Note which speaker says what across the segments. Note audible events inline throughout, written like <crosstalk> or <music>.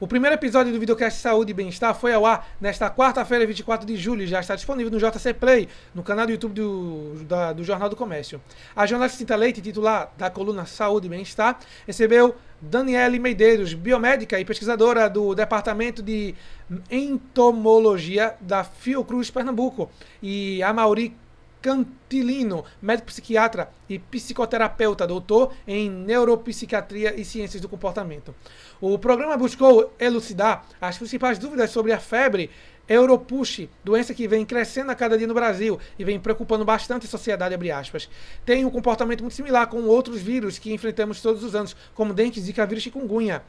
Speaker 1: O primeiro episódio do Videocast Saúde e Bem-Estar foi ao ar nesta quarta-feira, 24 de julho, e já está disponível no JC Play, no canal do YouTube do, da, do Jornal do Comércio. A jornalista Cinta Leite, titular da coluna Saúde e Bem-Estar, recebeu Daniele Medeiros, biomédica e pesquisadora do Departamento de Entomologia da Fiocruz Pernambuco, e a Mauri Cantilino, médico psiquiatra e psicoterapeuta, doutor em neuropsiquiatria e ciências do comportamento. O programa buscou elucidar as principais dúvidas sobre a febre Europush, doença que vem crescendo a cada dia no Brasil e vem preocupando bastante a sociedade, Tem um comportamento muito similar com outros vírus que enfrentamos todos os anos, como dengue, zika vírus e chikungunya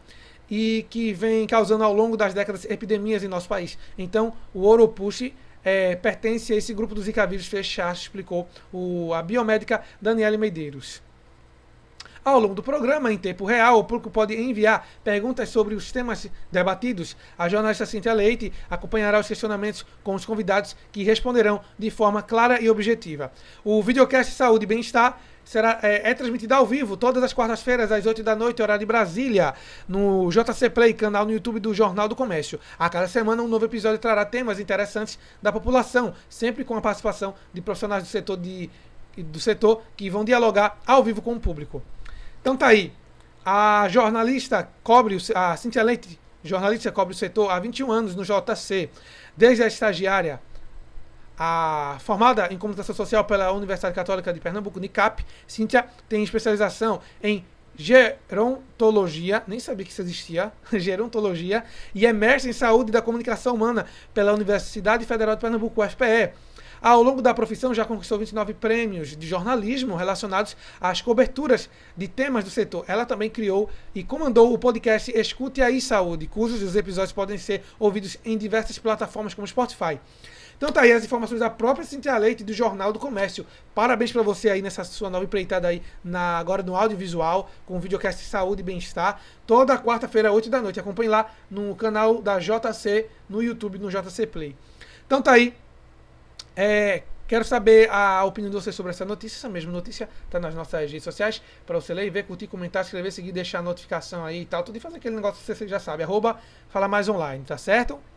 Speaker 1: e que vem causando ao longo das décadas epidemias em nosso país. Então, o Oropuxi é, pertence a esse grupo dos Zika vírus, fechar, explicou o, a biomédica Daniele Medeiros. Ao longo do programa, em tempo real, o público pode enviar perguntas sobre os temas debatidos. A jornalista Cintia Leite acompanhará os questionamentos com os convidados que responderão de forma clara e objetiva. O videocast Saúde e Bem-Estar será, é, é transmitida ao vivo todas as quartas-feiras, às 8 da noite, horário de Brasília, no JC Play, canal no YouTube do Jornal do Comércio. A cada semana, um novo episódio trará temas interessantes da população, sempre com a participação de profissionais do setor, de, do setor que vão dialogar ao vivo com o público. Então tá aí. A jornalista cobre, a Cintia Leite, jornalista cobre o setor há 21 anos no JC, desde a estagiária a formada em comunicação social pela Universidade Católica de Pernambuco, NICAP, Cíntia tem especialização em gerontologia, nem sabia que isso existia, <laughs> gerontologia, e é mestre em saúde da comunicação humana pela Universidade Federal de Pernambuco, UFPE. Ao longo da profissão, já conquistou 29 prêmios de jornalismo relacionados às coberturas de temas do setor. Ela também criou e comandou o podcast Escute Aí Saúde, cujos episódios podem ser ouvidos em diversas plataformas como Spotify. Então tá aí as informações da própria Cintia Leite do Jornal do Comércio. Parabéns para você aí nessa sua nova empreitada aí na, agora no audiovisual, com o videocast Saúde e Bem-Estar, toda quarta-feira, 8 da noite. Acompanhe lá no canal da JC, no YouTube, no JC Play. Então tá aí é, quero saber a opinião de vocês sobre essa notícia. Essa mesma notícia está nas nossas redes sociais para você ler, ver, curtir, comentar, escrever, seguir, deixar a notificação aí e tal. Tudo e fazer aquele negócio que você já sabe. Arroba Fala Mais Online, tá certo?